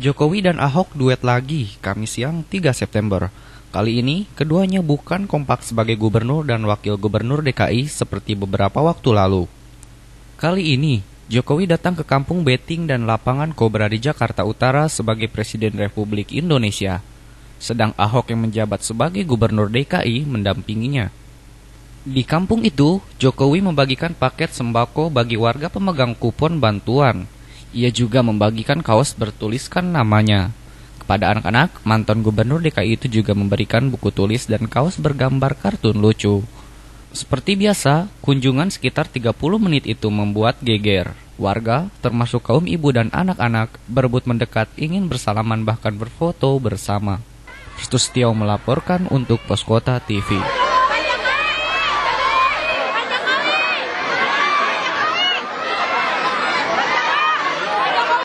Jokowi dan Ahok duet lagi Kamis siang 3 September. Kali ini, keduanya bukan kompak sebagai gubernur dan wakil gubernur DKI seperti beberapa waktu lalu. Kali ini, Jokowi datang ke kampung Beting dan lapangan Kobra di Jakarta Utara sebagai Presiden Republik Indonesia. Sedang Ahok yang menjabat sebagai gubernur DKI mendampinginya. Di kampung itu, Jokowi membagikan paket sembako bagi warga pemegang kupon bantuan ia juga membagikan kaos bertuliskan namanya. Kepada anak-anak, mantan gubernur DKI itu juga memberikan buku tulis dan kaos bergambar kartun lucu. Seperti biasa, kunjungan sekitar 30 menit itu membuat geger. Warga, termasuk kaum ibu dan anak-anak, berebut mendekat ingin bersalaman bahkan berfoto bersama. Sustio melaporkan untuk Poskota TV.